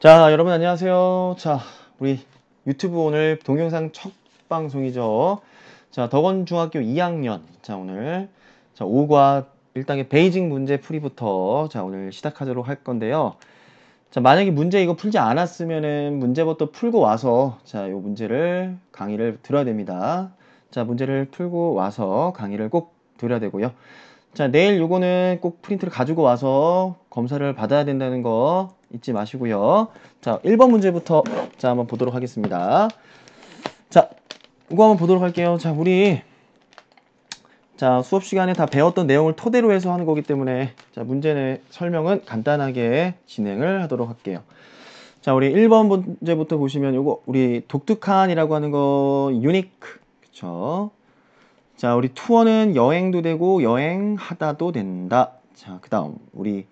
자 여러분 안녕하세요 자 우리 유튜브 오늘 동영상 첫 방송이죠 자 덕원중학교 2학년 자 오늘 자 5과 1단계 베이징 문제 풀이부터 자 오늘 시작하도록 할 건데요 자 만약에 문제 이거 풀지 않았으면은 문제부터 풀고 와서 자요 문제를 강의를 들어야 됩니다 자 문제를 풀고 와서 강의를 꼭 들어야 되고요 자 내일 요거는 꼭 프린트를 가지고 와서 검사를 받아야 된다는 거 잊지 마시고요 자 1번 문제부터 자 한번 보도록 하겠습니다 자 이거 한번 보도록 할게요 자 우리 자 수업 시간에 다 배웠던 내용을 토대로 해서 하는 거기 때문에 자 문제의 설명은 간단하게 진행을 하도록 할게요 자 우리 1번 문제부터 보시면 요거 우리 독특한이라고 하는 거 유니크 그쵸 자, 우리 투어는 여행도 되고 여행하다도 된다. 자, 그다음 우리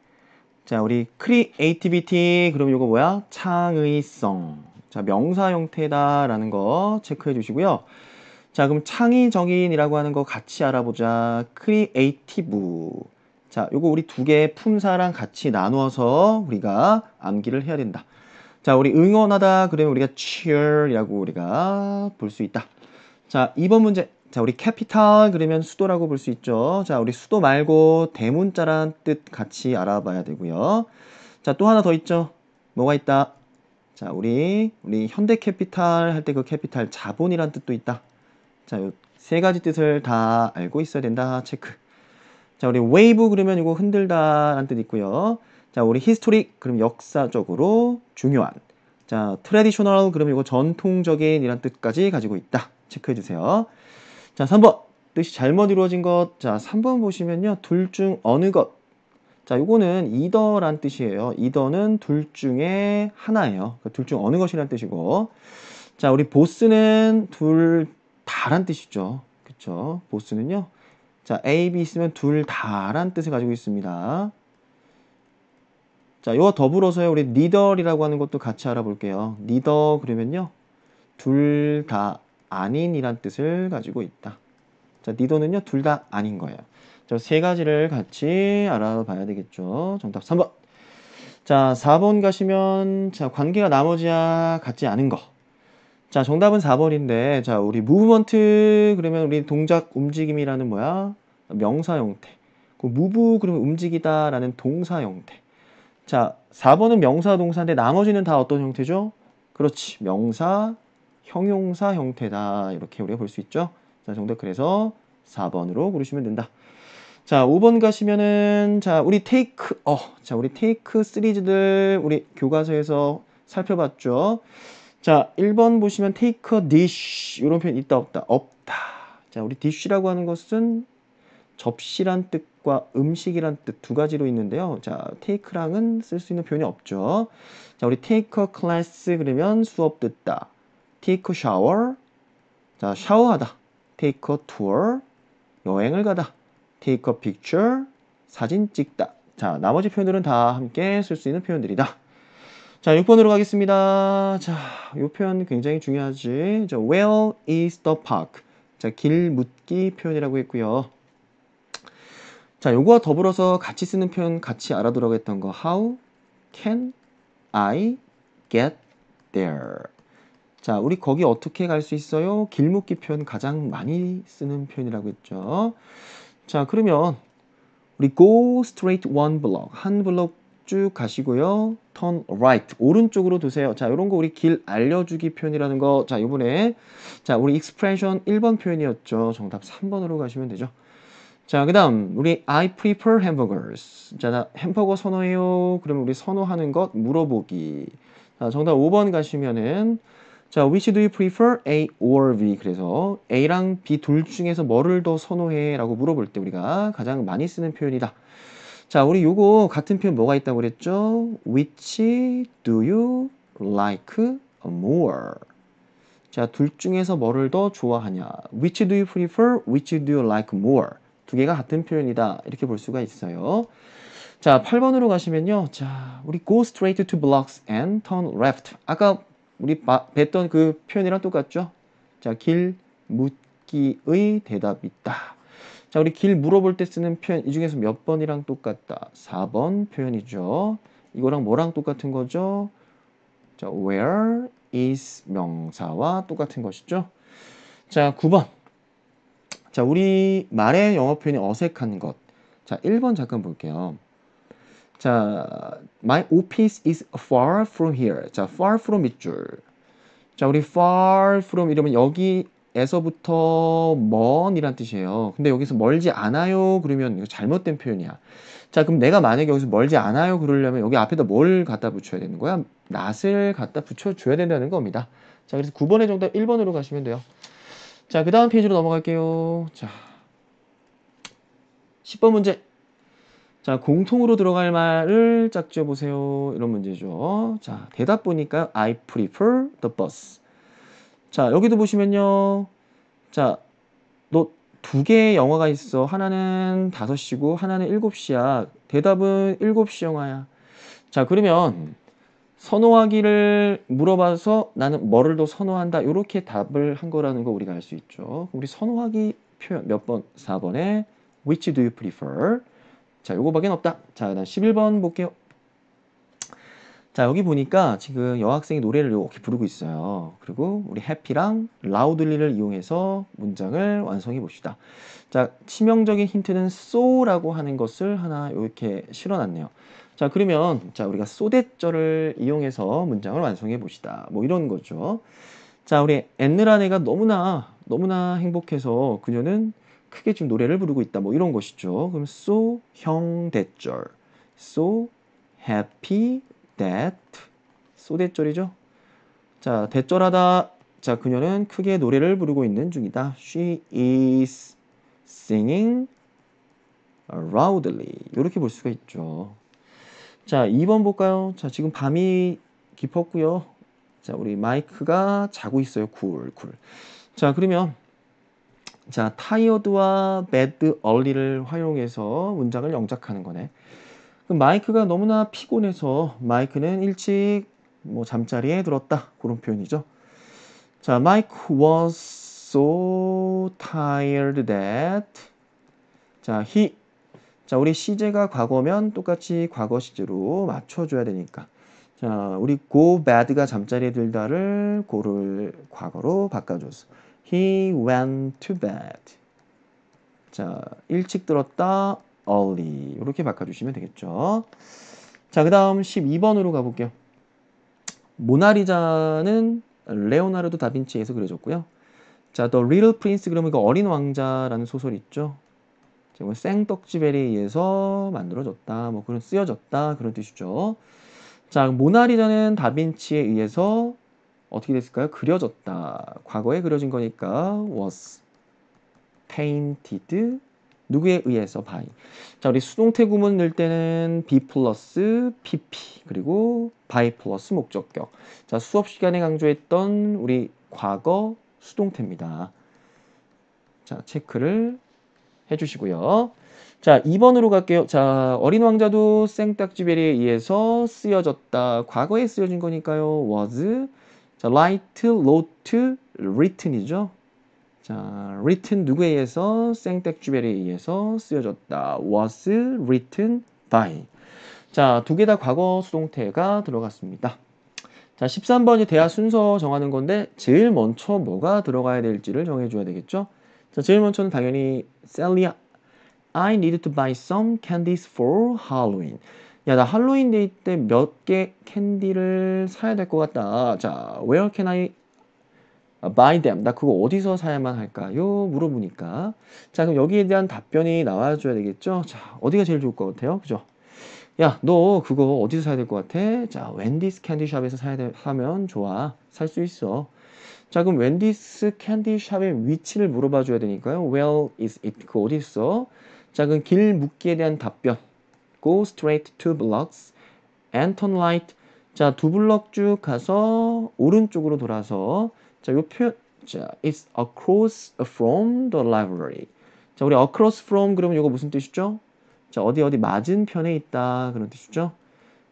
자, 우리 크리에이티비티 그럼 이거 뭐야? 창의성. 자, 명사 형태다라는 거 체크해 주시고요. 자, 그럼 창의적인이라고 하는 거 같이 알아보자. 크리에이티브. 자, 요거 우리 두 개의 품사랑 같이 나누어서 우리가 암기를 해야 된다. 자, 우리 응원하다 그러면 우리가 cheer이라고 우리가 볼 수 있다. 자, 2번 문제 자, 우리 캐피탈 그러면 수도라고 볼 수 있죠. 자, 우리 수도 말고 대문자란 뜻 같이 알아봐야 되고요. 자, 또 하나 더 있죠. 뭐가 있다? 자, 우리 우리 현대 캐피탈 할 때 그 캐피탈 자본이란 뜻도 있다. 자, 요세 가지 뜻을 다 알고 있어야 된다. 체크. 자, 우리 웨이브 그러면 이거 흔들다라는 뜻 있고요. 자, 우리 히스토릭 그럼 역사적으로 중요한. 자, 트레디셔널 그러면 이거 전통적인 이란 뜻까지 가지고 있다. 체크해 주세요. 자, 3번. 뜻이 잘못 이루어진 것. 자, 3번 보시면요. 둘 중 어느 것. 자, 요거는 이더란 뜻이에요. 이더는 둘 중에 하나예요. 그러니까 둘중 어느 것이란 뜻이고. 자, 우리 보스는 둘 다란 뜻이죠. 그쵸? 보스는요. 자, A, B 있으면 둘 다란 뜻을 가지고 있습니다. 자, 이와 더불어서요. 우리 니더이라고 하는 것도 같이 알아볼게요. 니더 그러면요. 둘다 아닌이란 뜻을 가지고 있다. 자, 니도는요, 둘 다 아닌 거예요. 자, 세 가지를 같이 알아봐야 되겠죠. 정답 3번. 자, 4번 가시면, 자, 관계가 나머지야 같지 않은 거. 자, 정답은 4번인데, 자, 우리 무브먼트, 그러면 우리 동작 움직임이라는 뭐야? 명사 형태. 그 무브, 그러면 움직이다라는 동사 형태. 자, 4번은 명사 동사인데 나머지는 다 어떤 형태죠? 그렇지. 명사 형용사 형태다. 이렇게 우리가 볼 수 있죠. 자, 정답 그래서 4번으로 고르시면 된다. 자, 5번 가시면은 자, 우리 테이크 어. 자, 우리 테이크 시리즈들 우리 교과서에서 살펴봤죠. 자, 1번 보시면 테이크 디쉬 이런 표현 있다 없다. 없다. 자, 우리 디쉬라고 하는 것은 접시란 뜻과 음식이란 뜻 두 가지로 있는데요. 자, 테이크랑은 쓸 수 있는 표현이 없죠. 자, 우리 테이크 클래스 그러면 수업 듣다. take a shower. 자, 샤워하다. take a tour. 여행을 가다. take a picture. 사진 찍다. 자, 나머지 표현들은 다 함께 쓸 수 있는 표현들이다. 자, 6번으로 가겠습니다. 자, 이 표현 굉장히 중요하지. 자, where is the park? 자, 길 묻기 표현이라고 했고요. 자, 요거와 더불어서 같이 쓰는 표현 같이 알아두라고 했던 거 how can I get there? 자, 우리 거기 어떻게 갈 수 있어요? 길묻기 표현 가장 많이 쓰는 표현이라고 했죠. 자, 그러면 우리 go straight one block 한 블록 쭉 가시고요. turn right 오른쪽으로 두세요. 자, 이런 거 우리 길 알려주기 표현이라는 거. 자, 요번에 자, 우리 expression 1번 표현이었죠. 정답 3번으로 가시면 되죠. 자, 그다음 우리 I prefer hamburgers. 자, 나 햄버거 선호해요. 그러면 우리 선호하는 것 물어보기. 자, 정답 5번 가시면은 자, which do you prefer, A or B? 그래서 A랑 B 둘 중에서 뭐를 더 선호해? 라고 물어볼 때 우리가 가장 많이 쓰는 표현이다. 자, 우리 요거 같은 표현 뭐가 있다고 그랬죠? Which do you like more? 자, 둘 중에서 뭐를 더 좋아하냐? Which do you prefer? Which do you like more? 두 개가 같은 표현이다. 이렇게 볼 수가 있어요. 자, 8번으로 가시면요. 자, 우리 go straight to blocks and turn left. 아까 우리 뱉던그 표현이랑 똑같죠? 자, 길 묻기의 대답이 있다. 자, 우리 길 물어볼 때 쓰는 표현 이 중에서 몇 번이랑 똑같다? 4번 표현이죠. 이거랑 뭐랑 똑같은 거죠? 자, where is 명사와 똑같은 것이죠. 자, 9번. 자, 우리 말의 영어 표현이 어색한 것. 자, 1번 잠깐 볼게요. 자, my office is far from here. 자, far from 밑줄. 자, 우리 far from 이러면 여기에서부터 먼이란 뜻이에요. 근데 여기서 멀지 않아요. 그러면 이거 잘못된 표현이야. 자, 그럼 내가 만약에 여기서 멀지 않아요. 그러려면 여기 앞에다 뭘 갖다 붙여야 되는 거야? 낫을 갖다 붙여줘야 된다는 겁니다. 자, 그래서 9번의 정답 1번으로 가시면 돼요. 자, 그 다음 페이지로 넘어갈게요. 자, 10번 문제. 자, 공통으로 들어갈 말을 짝지어 보세요. 이런 문제죠. 자, 대답 보니까 I prefer the bus. 자, 여기도 보시면요. 자, 너 두 개의 영화가 있어. 하나는 5시고 하나는 7시야. 대답은 7시 영화야. 자, 그러면 선호하기를 물어봐서 나는 뭐를 더 선호한다. 이렇게 답을 한 거라는 거 우리가 알 수 있죠. 우리 선호하기 표현 몇 번? 4번에 which do you prefer? 자, 요거밖엔 없다. 자, 그다음 11번 볼게요. 자, 여기 보니까 지금 여학생이 노래를 이렇게 부르고 있어요. 그리고 우리 해피랑 라우들리를 이용해서 문장을 완성해 봅시다. 자, 치명적인 힌트는 so라고 하는 것을 하나 이렇게 실어 놨네요. 자, 그러면 자, 우리가 소대절을 이용해서 문장을 완성해 봅시다. 뭐 이런 거죠. 자, 우리 엔느라네가 너무나 너무나 행복해서 그녀는 크게 지금 노래를 부르고 있다. 뭐 이런 것이죠. 그럼 so 형대절, so happy that, so 대절이죠. 자, 대절하다. 자, 그녀는 크게 노래를 부르고 있는 중이다. She is singing loudly. 이렇게 볼 수가 있죠. 자, 2번 볼까요? 자, 지금 밤이 깊었고요. 자, 우리 마이크가 자고 있어요. 쿨쿨. 자, 그러면 자, tired와 bad early를 활용해서 문장을 영작하는 거네. 그 마이크가 너무나 피곤해서 마이크는 일찍 뭐 잠자리에 들었다. 그런 표현이죠. 자, Mike was so tired that 자, he 자, 우리 시제가 과거면 똑같이 과거 시제로 맞춰줘야 되니까 자, 우리 go bad가 잠자리에 들다를 고를 과거로 바꿔줬어. He went to bed. 자, 일찍 들었다. early. 이렇게 바꿔주시면 되겠죠. 자, 그 다음 12번으로 가볼게요. 모나리자는 레오나르도 다빈치에서 그려졌고요. 자, The Little Prince 그러면 그 어린 왕자라는 소설 있죠. 지금 생떡지벨에 의해서 만들어졌다, 뭐 그런 쓰여졌다 그런 뜻이죠. 자, 모나리자는 다빈치에 의해서 어떻게 됐을까요? 그려졌다. 과거에 그려진 거니까 was painted 누구에 의해서 by. 자, 우리 수동태 구문 넣을 때는 be 플러스 pp 그리고 by 플러스 목적격. 자, 수업 시간에 강조했던 우리 과거 수동태입니다. 자, 체크를 해 주시고요. 자, 2번으로 갈게요. 자, 어린 왕자도 생딱지베리에 의해서 쓰여졌다. 과거에 쓰여진 거니까요. was 자, light, wrote, written이죠. 자, written 누구에 의해서 생텍쥐벨에 의해서 쓰여졌다. was written by. 자, 두 개 다 과거 수동태가 들어갔습니다. 자, 13번이 대화 순서 정하는 건데 제일 먼저 뭐가 들어가야 될지를 정해 줘야 되겠죠? 자, 제일 먼저는 당연히 셀리아 I need to buy some candies for Halloween. 야, 나 할로윈 데이 때 몇 개 캔디를 사야 될 것 같다. 자, where can I 아, buy them? 나 그거 어디서 사야만 할까요? 물어보니까. 자, 그럼 여기에 대한 답변이 나와줘야 되겠죠? 자, 어디가 제일 좋을 것 같아요? 그죠? 야, 너 그거 어디서 사야 될 것 같아? 자, 웬디스 캔디샵에서 사야 되, 하면 좋아. 살 수 있어. 자, 그럼 웬디스 캔디샵의 위치를 물어봐 줘야 되니까요. Where is it? 그 어디 있어? 자, 그럼 길 묻기에 대한 답변. go straight to blocks and turn right. 자, 두 블럭 쭉 가서 오른쪽으로 돌아서 자, 요 표, 자, it's across from the library. 자, 우리 across from 그러면 이거 무슨 뜻이죠? 자, 어디 어디 맞은편에 있다 그런 뜻이죠?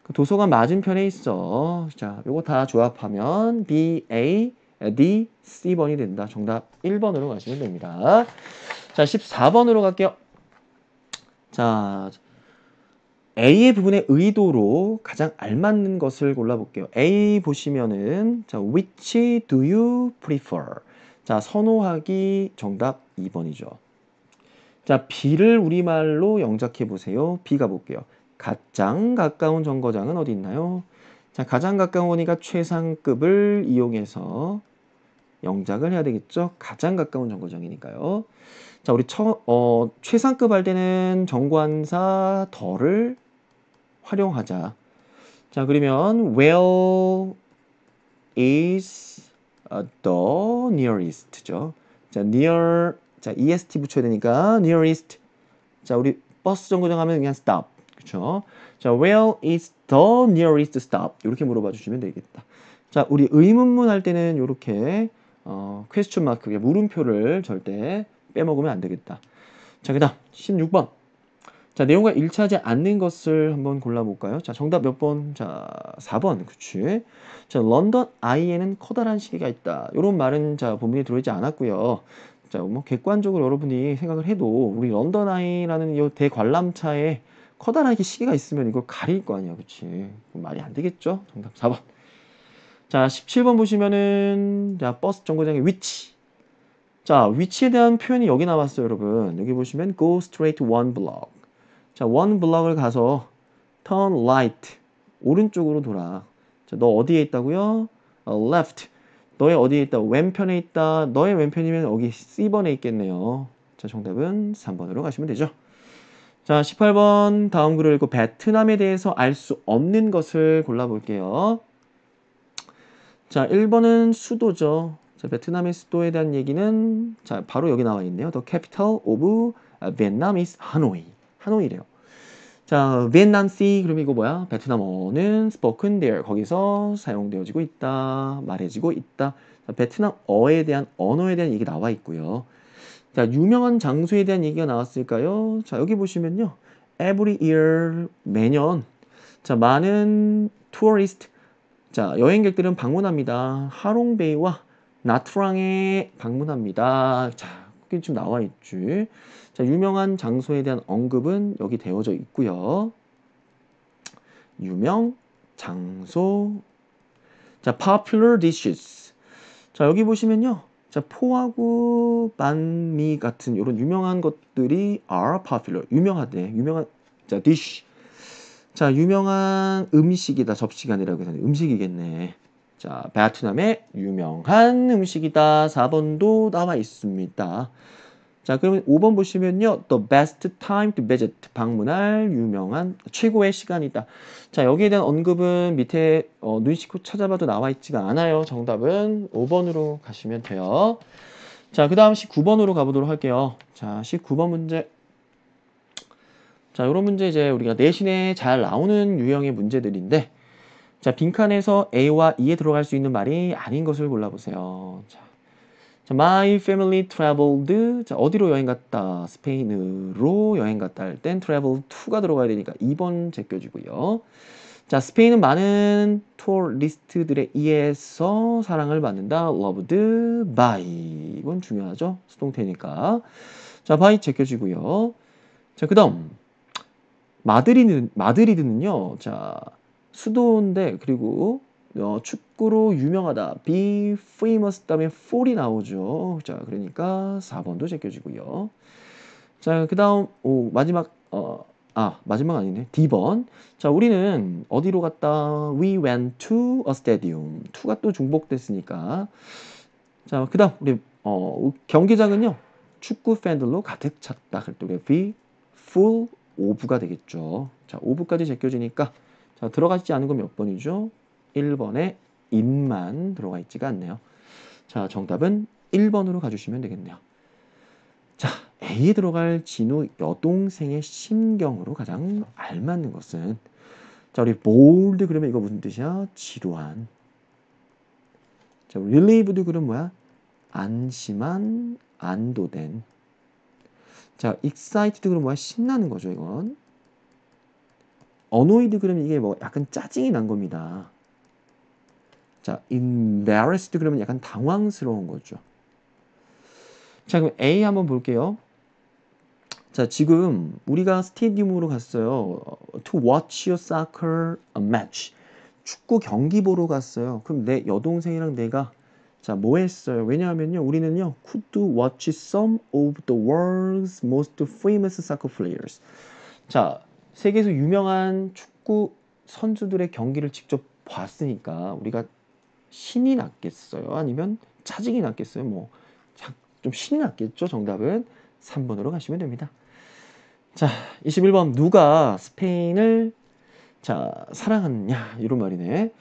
그 도서관 맞은편에 있어. 자, 요거 다 조합하면 B, A, D, C번이 된다. 정답 1번으로 가시면 됩니다. 자, 14번으로 갈게요. 자, A의 부분의 의도로 가장 알맞는 것을 골라볼게요. A 보시면은 자, which do you prefer? 자, 선호하기 정답 2번이죠. 자, B를 우리말로 영작해 보세요. B 가볼게요. 가장 가까운 정거장은 어디 있나요? 자, 가장 가까운 원이가 최상급을 이용해서 영작을 해야 되겠죠. 가장 가까운 정거장이니까요. 자, 우리 처, 어, 최상급 할 때는 정관사 더를 활용하자. 자, 그러면 well is the nearest죠. 자, near 자, est 붙여야 되니까 nearest 자, 우리 버스 정거장 하면 그냥 stop. 그렇죠? 자, w e l l is the nearest stop? 이렇게 물어봐 주시면 되겠다. 자, 우리 의문문 할 때는 이렇게 어, 퀘스천 마크, 물음표를 절대 빼먹으면 안 되겠다. 자, 그다음 16번. 자, 내용과 일치하지 않는 것을 한번 골라볼까요? 자, 정답 몇 번? 자, 4번. 그치? 자, 런던 아이에는 커다란 시계가 있다. 이런 말은 자, 본문에 들어있지 않았고요. 자, 뭐 객관적으로 여러분이 생각을 해도 우리 런던 아이라는 이 대관람차에 커다란 시계가 있으면 이걸 가릴 거 아니야. 그치? 말이 안 되겠죠? 정답 4번. 자, 17번 보시면은 자, 버스 정거장의 위치. 자, 위치에 대한 표현이 여기 나왔어요, 여러분. 여기 보시면 go straight one block. 자, 원 블럭을 가서 turn right 오른쪽으로 돌아. 자, 너 어디에 있다고요? 어, left. 너의 어디에 있다? 왼편에 있다. 너의 왼편이면 여기 C번에 있겠네요. 자, 정답은 3번으로 가시면 되죠. 자, 18번 다음 글을 읽고 베트남에 대해서 알 수 없는 것을 골라볼게요. 자, 1번은 수도죠. 자, 베트남의 수도에 대한 얘기는 자, 바로 여기 나와 있네요. The capital of Vietnam is Hanoi. 하노이래요. 자, 베트남시 그럼 이거 뭐야? 베트남어는 spoken there 거기서 사용되어지고 있다, 말해지고 있다. 자, 베트남어에 대한 언어에 대한 얘기 나와 있고요. 자, 유명한 장소에 대한 얘기가 나왔을까요? 자, 여기 보시면요. every year 매년 자, 많은 투어리스트 자, 여행객들은 방문합니다. 하롱베이와 나트랑에 방문합니다. 자, 여기 지금 나와 있지. 자, 유명한 장소에 대한 언급은 여기 되어져 있고요. 유명 장소. 자, popular dishes. 자, 여기 보시면요. 자, 포하고 만미 같은 이런 유명한 것들이 are popular. 유명하대. 유명한 자, dish. 자, 유명한 음식이다. 접시가 아니라 그래서 음식이겠네. 자, 베트남의 유명한 음식이다. 4번도 나와 있습니다. 자, 그러면 5번 보시면요. The best time to visit. 방문할 유명한 최고의 시간이다. 자, 여기에 대한 언급은 밑에 어, 눈 씻고 찾아봐도 나와 있지가 않아요. 정답은 5번으로 가시면 돼요. 자, 그 다음 19번으로 가보도록 할게요. 자, 19번 문제. 자, 이런 문제 이제 우리가 내신에 잘 나오는 유형의 문제들인데 자, 빈칸에서 A와 E에 들어갈 수 있는 말이 아닌 것을 골라보세요. 자, my family traveled. 자, 어디로 여행 갔다? 스페인으로 여행 갔다 할 땐 travel to가 들어가야 되니까 2번 제껴주고요. 자, 스페인은 많은 투리스트들의 이에서 사랑을 받는다. loved by. 이건 중요하죠. 수동태니까. 자, by 제껴주고요. 자, 그 다음. 마드리드, 마드리드는요. 자, 수도인데 그리고 어, 축구로 유명하다. be famous 다음에 for이 나오죠. 자, 그러니까 4번도 제껴지고요. 자, 그다음 마지막 어, 아, 마지막 아니네. D번. 자, 우리는 어디로 갔다? We went to a stadium. 투가또 중복됐으니까. 자, 그다음 우리 어, 경기장은요. 축구 팬들로 가득 찼다. 그럴 때 be full 오브가 되겠죠. 자, 오브까지 제껴지니까 자, 들어가 있지 않은 건 몇 번이죠? 1번에 입만 들어가 있지가 않네요. 자, 정답은 1번으로 가주시면 되겠네요. 자, A에 들어갈 진우 여동생의 심경으로 가장 알맞는 것은 자, 우리 볼드 그러면 이거 무슨 뜻이야? 지루한. 자, relieved도 그럼 뭐야? 안심한, 안도된. 자, excited 그럼 뭐야? 신나는 거죠, 이건. 어노이드 그러면 이게 뭐 약간 짜증이 난 겁니다. 자, embarrassed 그러면 약간 당황스러운 거죠. 자, 그럼 A 한번 볼게요. 자, 지금 우리가 스테디움으로 갔어요. To watch your soccer match. 축구 경기 보러 갔어요. 그럼 내 여동생이랑 내가 자, 뭐 했어요? 왜냐하면요. 우리는요. could watch some of the world's most famous soccer players. 자, 세계에서 유명한 축구 선수들의 경기를 직접 봤으니까 우리가 신이 났겠어요? 아니면 차징이 났겠어요? 뭐, 좀 신이 났겠죠? 정답은 3번으로 가시면 됩니다. 자, 21번. 누가 스페인을 자, 사랑하느냐? 이런 말이네.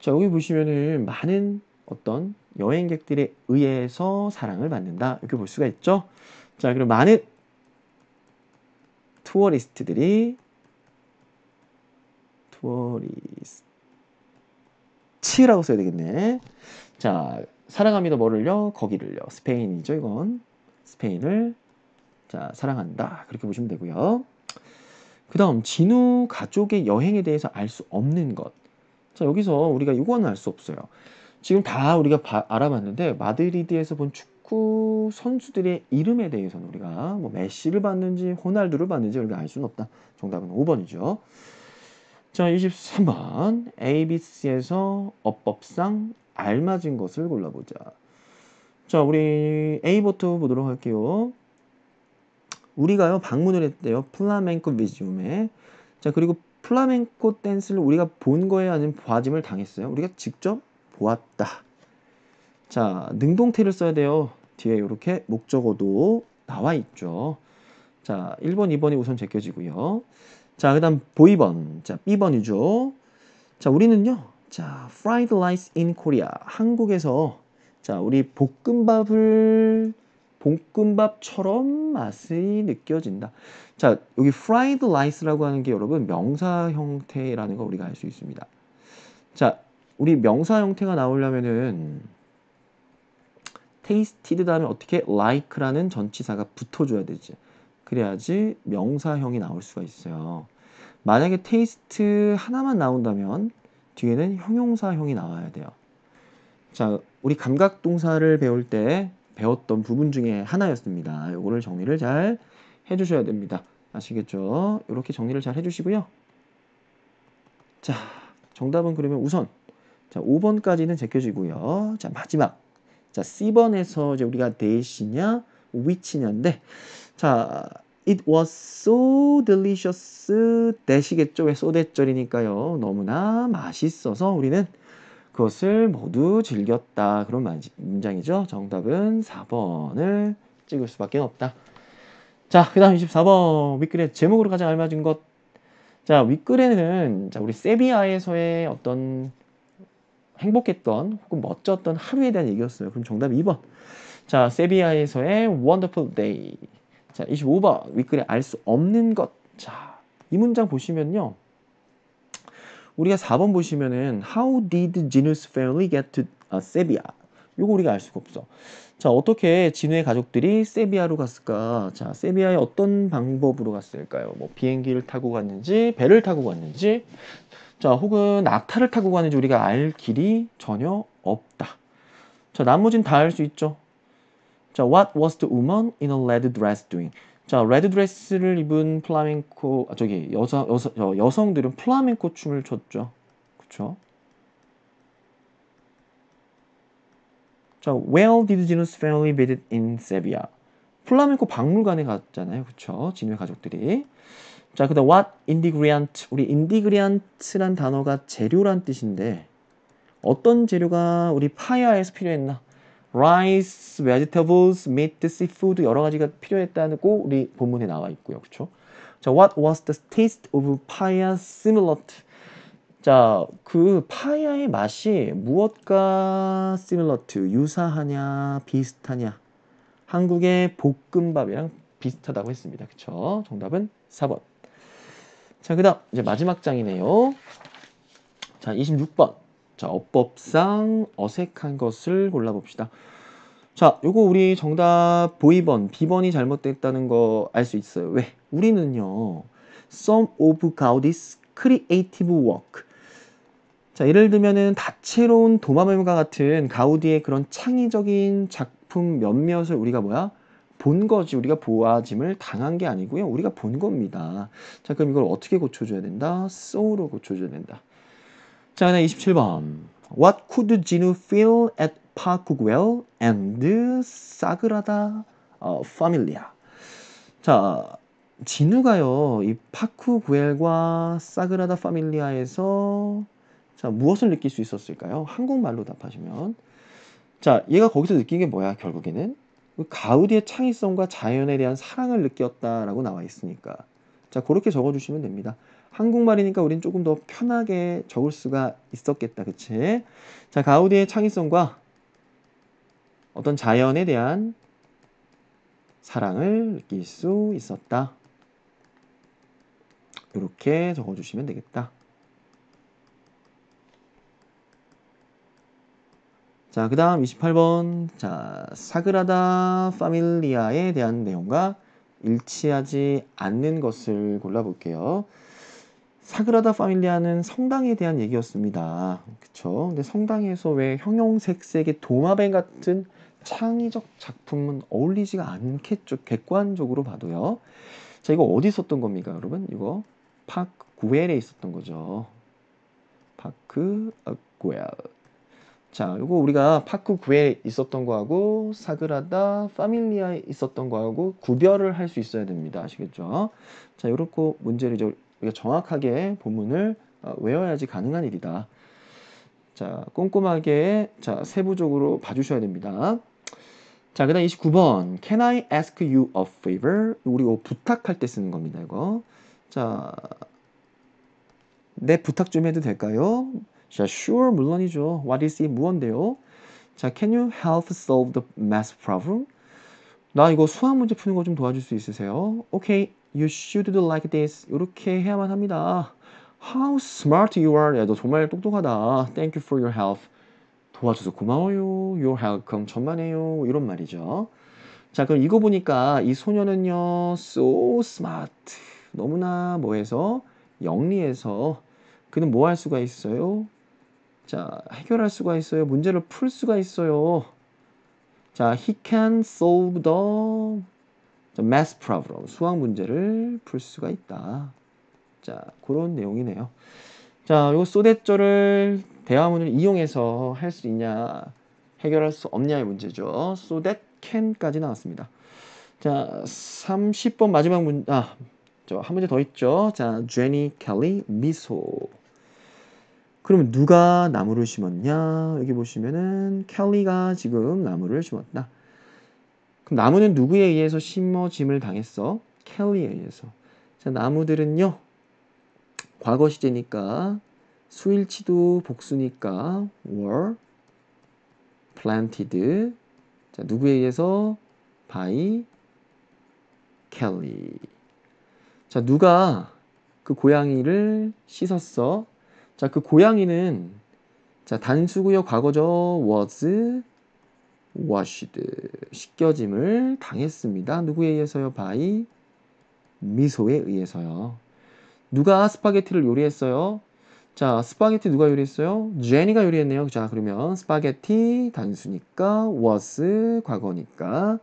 자, 여기 보시면은 많은 어떤 여행객들에 의해서 사랑을 받는다. 이렇게 볼 수가 있죠. 자, 그리고 많은 투어리스트들이 투어리스치라고 써야 되겠네. 자, 사랑합니다 뭐를요? 거기를요. 스페인이죠, 이건. 스페인을 자, 사랑한다. 그렇게 보시면 되고요. 그 다음 진우 가족의 여행에 대해서 알 수 없는 것. 자, 여기서 우리가 이거는 알 수 없어요. 지금 다 우리가 바, 알아봤는데 마드리드에서 본 축구 선수들의 이름에 대해서는 우리가 뭐 메시를 봤는지 호날두를 봤는지 우리가 알 수는 없다. 정답은 5번이죠. 자, 23번 A, B, C에서 어법상 알맞은 것을 골라보자. 자, 우리 A부터 보도록 할게요. 우리가요, 방문을 했대요. 플라멩코 미지움에. 자, 그리고 플라멩코 댄스를 우리가 본 거에 아닌 과짐을 당했어요. 우리가 직접 보았다. 자, 능동태를 써야 돼요. 뒤에 이렇게 목적어도 나와 있죠. 자, 1번, 2번이 우선 제껴지고요. 자, 그 다음 보이번 자, B번이죠. 자, 우리는요. 자, fried rice in Korea. 한국에서 자, 우리 볶음밥을 볶음밥처럼 맛이 느껴진다. 자, 여기 fried rice라고 하는 게 여러분 명사 형태라는 거 우리가 알 수 있습니다. 자, 우리 명사 형태가 나오려면은 tasted 다음에 어떻게 like라는 전치사가 붙어줘야 되지. 그래야지 명사형이 나올 수가 있어요. 만약에 테이스트 하나만 나온다면 뒤에는 형용사형이 나와야 돼요. 자, 우리 감각 동사를 배울 때 배웠던 부분 중에 하나였습니다. 이거를 정리를 잘 해주셔야 됩니다. 아시겠죠? 이렇게 정리를 잘 해주시고요. 자, 정답은 그러면 우선 자 5번까지는 제껴지고요. 자 마지막 자 C번에서 이제 우리가 대시냐 위치냐인데 자 It was so delicious 대식의 쪽에 소대절이니까요. 너무나 맛있어서 우리는 그것을 모두 즐겼다. 그런 문장이죠. 정답은 4번을 찍을 수밖에 없다. 자, 그 다음 24번 윗글의 제목으로 가장 알맞은 것. 자, 윗글에는 자, 우리 세비야에서의 어떤 행복했던 혹은 멋졌던 하루에 대한 얘기였어요. 그럼 정답 2번. 자, 세비야에서의 Wonderful Day. 자, 25번 윗글에 알 수 없는 것. 자, 이 문장 보시면요. 우리가 4번 보시면은 How did Genius family get to uh, Serbia? 요거 우리가 알 수가 없어. 자, 어떻게 진우의 가족들이 세비야로 갔을까? 자, 세비야에 어떤 방법으로 갔을까요? 뭐 비행기를 타고 갔는지, 배를 타고 갔는지, 자, 혹은 낙타를 타고 갔는지 우리가 알 길이 전혀 없다. 자, 나머진 다 알 수 있죠. 자, what was the woman in a red dress doing? 자, 레드 드레스를 입은 플라멩코 아, 저기 여자 여성 어, 여성들은 플라멩코 춤을 췄죠. 그렇죠? 자, where did Gino's family visit in s e v i l l a 플라멩코 박물관에 갔잖아요. 그렇죠? 진우의 가족들이. 자, 그다음 what ingredient 우리 ingredient란 단어가 재료란 뜻인데 어떤 재료가 우리 파이어에서 필요했나? rice, vegetables, meat, seafood 여러 가지가 필요했다고 우리 본문에 나와 있고요. 그렇죠? 자, what was the taste of paya similar to? 자, 그 파야의 맛이 무엇과 similar to 유사하냐, 비슷하냐? 한국의 볶음밥이랑 비슷하다고 했습니다. 그렇죠? 정답은 4번. 자, 그다음 이제 마지막 장이네요. 자, 26번. 자, 어법상 어색한 것을 골라봅시다. 자, 요거 우리 정답 보이번 비번이 잘못됐다는 거 알 수 있어요. 왜? 우리는요. Some of Gaudi's creative work. 자, 예를 들면은 다채로운 도마뱀과 같은 가우디의 그런 창의적인 작품 몇몇을 우리가 뭐야? 본 거지 우리가 보아짐을 당한 게 아니고요 우리가 본 겁니다 자 그럼 이걸 어떻게 고쳐줘야 된다? so로 고쳐줘야 된다 자, 그다음 27번. What could Jinu feel at Parkwell and Sagrada 어, Familia? 자, 진우가요. 이 파쿠구엘과 사그라다 파밀리아에서 자, 무엇을 느낄 수 있었을까요? 한국말로 답하시면 자, 얘가 거기서 느낀 게 뭐야? 결국에는 그 가우디의 창의성과 자연에 대한 사랑을 느꼈다라고 나와 있으니까 자, 그렇게 적어 주시면 됩니다. 한국말이니까 우린 조금 더 편하게 적을 수가 있었겠다. 그치? 자, 가우디의 창의성과 어떤 자연에 대한 사랑을 느낄 수 있었다. 이렇게 적어주시면 되겠다. 자, 그 다음 28번. 자, 사그라다 파밀리아에 대한 내용과 일치하지 않는 것을 골라볼게요. 사그라다 파밀리아는 성당에 대한 얘기였습니다. 그쵸? 근데 성당에서 왜 형형색색의 도마뱀 같은 창의적 작품은 어울리지가 않겠죠. 객관적으로 봐도요. 자, 이거 어디 있었던 겁니까, 여러분? 이거 파크 구엘에 있었던 거죠. 파크 어, 구엘. 자, 이거 우리가 파크 구엘에 있었던 거하고 사그라다 파밀리아에 있었던 거하고 구별을 할 수 있어야 됩니다. 아시겠죠? 자, 요렇게 문제를 우리가 정확하게 본문을 어, 외워야지 가능한 일이다. 자, 꼼꼼하게 자, 세부적으로 봐주셔야 됩니다. 자, 그 다음 29번. Can I ask you a favor? 우리 이거 부탁할 때 쓰는 겁니다, 이거. 자, 내 네, 부탁 좀 해도 될까요? 자, sure, 물론이죠. What is it? 무언데요? 자, can you help solve the math problem? 나 이거 수학 문제 푸는 거 좀 도와줄 수 있으세요? 오케이, okay, You should do like this. 이렇게 해야만 합니다. How smart you are. 야, 너 정말 똑똑하다. Thank you for your help. 도와줘서 고마워요. Your welcome. 천만에요. 이런 말이죠. 자, 그럼 이거 보니까 이 소녀는요. So smart. 너무나 뭐해서 영리해서 그는 뭐 할 수가 있어요? 자, 해결할 수가 있어요. 문제를 풀 수가 있어요. 자, he can solve the math problem, 수학 문제를 풀 수가 있다. 자, 그런 내용이네요. 자, 요 소댓절을 대화문을 이용해서 할 수 있냐, 해결할 수 없냐의 문제죠. so that can까지 나왔습니다. 자, 30번 마지막 문, 아, 저 한 문제 더 있죠. 자, 제니 켈리 미소. 그러면 누가 나무를 심었냐? 여기 보시면은 켈리가 지금 나무를 심었다. 그럼 나무는 누구에 의해서 심어짐을 당했어? 켈리에 의해서. 자, 나무들은요. 과거 시제니까 수일치도 복수니까 were planted 자, 누구에 의해서 by Kelly. 자, 누가 그 고양이를 씻었어? 자, 그 고양이는 자, 단수구요 과거죠. was 워시드 씻겨짐을 당했습니다. 누구에 의해서요? 바이 미소에 의해서요. 누가 스파게티를 요리했어요? 자, 스파게티 누가 요리했어요? 제니가 요리했네요. 자, 그러면 스파게티 단수니까 was 과거니까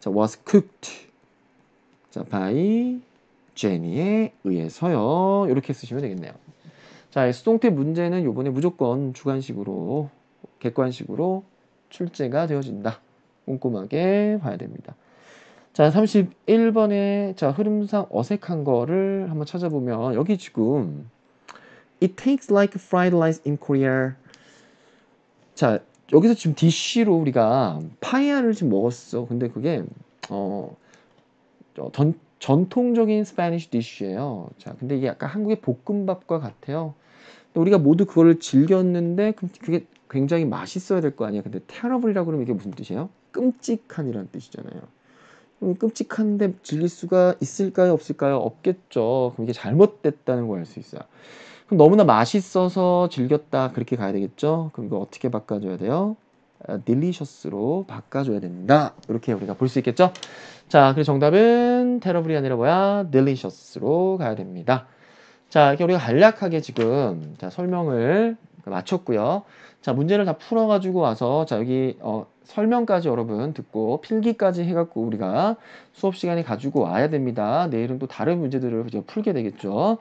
자, was cooked. 자, by 제니에 의해서요. 이렇게 쓰시면 되겠네요. 자, 수동태 문제는 요번에 무조건 주관식으로 객관식으로 출제가 되어진다. 꼼꼼하게 봐야 됩니다. 자, 31번에 자, 흐름상 어색한 거를 한번 찾아보면 여기 지금 It takes like fried rice in Korea. 자, 여기서 지금 DC로 우리가 파이아를 지금 먹었어. 근데 그게 어, 전, 전통적인 스페니쉬 디쉬예요. 자, 근데 이게 약간 한국의 볶음밥과 같아요. 우리가 모두 그걸 즐겼는데 그, 그게 굉장히 맛있어야 될 거 아니야. 근데 테러블이라고 그러면 이게 무슨 뜻이에요? 끔찍한이라는 뜻이잖아요. 음, 끔찍한데 즐길 수가 있을까요? 없을까요? 없겠죠. 그럼 이게 잘못됐다는 걸 알 수 있어요. 그럼 너무나 맛있어서 즐겼다. 그렇게 가야 되겠죠? 그럼 이거 어떻게 바꿔줘야 돼요? 아, 딜리셔스로 바꿔줘야 된다. 이렇게 우리가 볼 수 있겠죠? 자, 그래서 정답은 테러블이 아니라 뭐야? 딜리셔스로 가야 됩니다. 자, 이렇게 우리가 간략하게 지금 자, 설명을 마쳤고요. 자 문제를 다 풀어가지고 와서 자 여기 어, 설명까지 여러분 듣고 필기까지 해갖고 우리가 수업 시간에 가지고 와야 됩니다. 내일은 또 다른 문제들을 이제 풀게 되겠죠.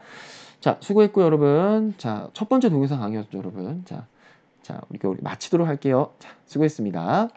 자 수고했고 여러분 자첫 번째 동영상 강의였죠 여러분 자자 우리가 우리 마치도록 할게요. 자 수고했습니다.